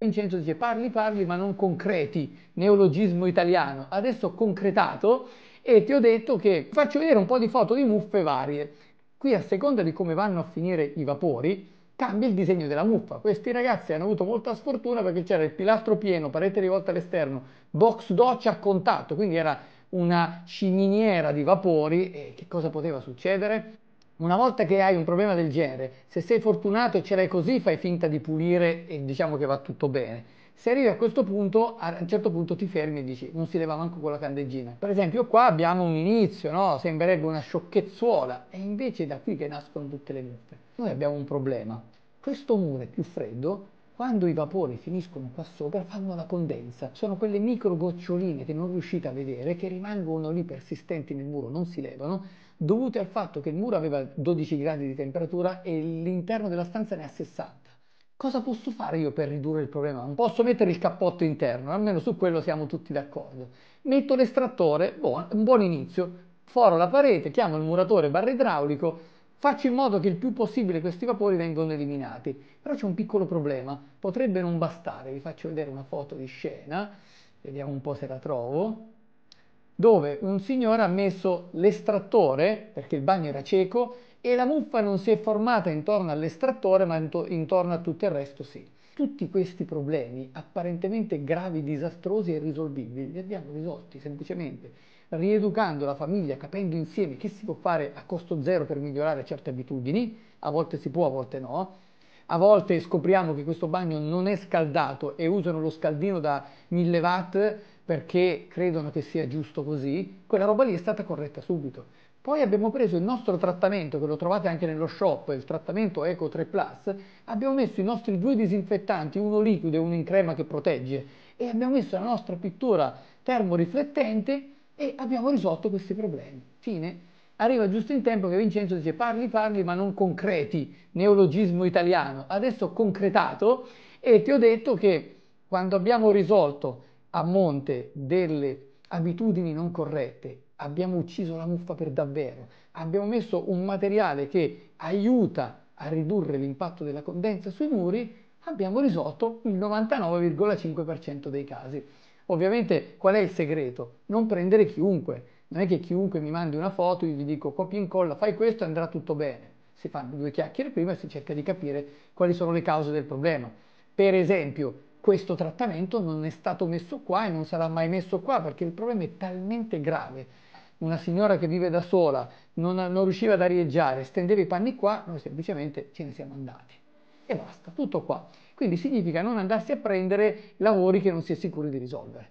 Vincenzo dice parli, parli, ma non concreti, neologismo italiano. Adesso ho concretato e ti ho detto che faccio vedere un po' di foto di muffe varie. Qui a seconda di come vanno a finire i vapori, cambia il disegno della muffa. Questi ragazzi hanno avuto molta sfortuna perché c'era il pilastro pieno, parete rivolta all'esterno, box doccia a contatto, quindi era una sciminiera di vapori e che cosa poteva succedere? Una volta che hai un problema del genere, se sei fortunato e ce l'hai così, fai finta di pulire e diciamo che va tutto bene. Se arrivi a questo punto, a un certo punto ti fermi e dici non si leva manco quella candeggina. Per esempio qua abbiamo un inizio, no? sembrerebbe una sciocchezzuola e invece è da qui che nascono tutte le muffe. Noi abbiamo un problema. Questo muro è più freddo quando i vapori finiscono qua sopra fanno la condensa, sono quelle micro goccioline che non riuscite a vedere, che rimangono lì persistenti nel muro, non si levano, dovute al fatto che il muro aveva 12 gradi di temperatura e l'interno della stanza ne ha 60. Cosa posso fare io per ridurre il problema? Non posso mettere il cappotto interno, almeno su quello siamo tutti d'accordo. Metto l'estrattore, buon, un buon inizio, foro la parete, chiamo il muratore barra idraulico, Faccio in modo che il più possibile questi vapori vengano eliminati. Però c'è un piccolo problema, potrebbe non bastare. Vi faccio vedere una foto di scena, vediamo un po' se la trovo, dove un signore ha messo l'estrattore, perché il bagno era cieco, e la muffa non si è formata intorno all'estrattore, ma intorno a tutto il resto sì. Tutti questi problemi, apparentemente gravi, disastrosi e irrisolvibili, li abbiamo risolti semplicemente rieducando la famiglia, capendo insieme che si può fare a costo zero per migliorare certe abitudini, a volte si può, a volte no, a volte scopriamo che questo bagno non è scaldato e usano lo scaldino da 1000 watt perché credono che sia giusto così, quella roba lì è stata corretta subito. Poi abbiamo preso il nostro trattamento, che lo trovate anche nello shop, il trattamento Eco 3 Plus, abbiamo messo i nostri due disinfettanti, uno liquido e uno in crema che protegge, e abbiamo messo la nostra pittura termoriflettente e abbiamo risolto questi problemi. Fine. Arriva giusto in tempo che Vincenzo dice parli, parli, ma non concreti, neologismo italiano. Adesso ho concretato e ti ho detto che quando abbiamo risolto a monte delle abitudini non corrette, abbiamo ucciso la muffa per davvero, abbiamo messo un materiale che aiuta a ridurre l'impatto della condensa sui muri, abbiamo risolto il 99,5% dei casi. Ovviamente qual è il segreto? Non prendere chiunque. Non è che chiunque mi mandi una foto, io gli dico copia e incolla, fai questo e andrà tutto bene. Si fanno due chiacchiere prima e si cerca di capire quali sono le cause del problema. Per esempio, questo trattamento non è stato messo qua e non sarà mai messo qua perché il problema è talmente grave. Una signora che vive da sola, non, non riusciva ad arieggiare, stendeva i panni qua, noi semplicemente ce ne siamo andati e basta, tutto qua. Quindi significa non andarsi a prendere lavori che non si è sicuri di risolvere.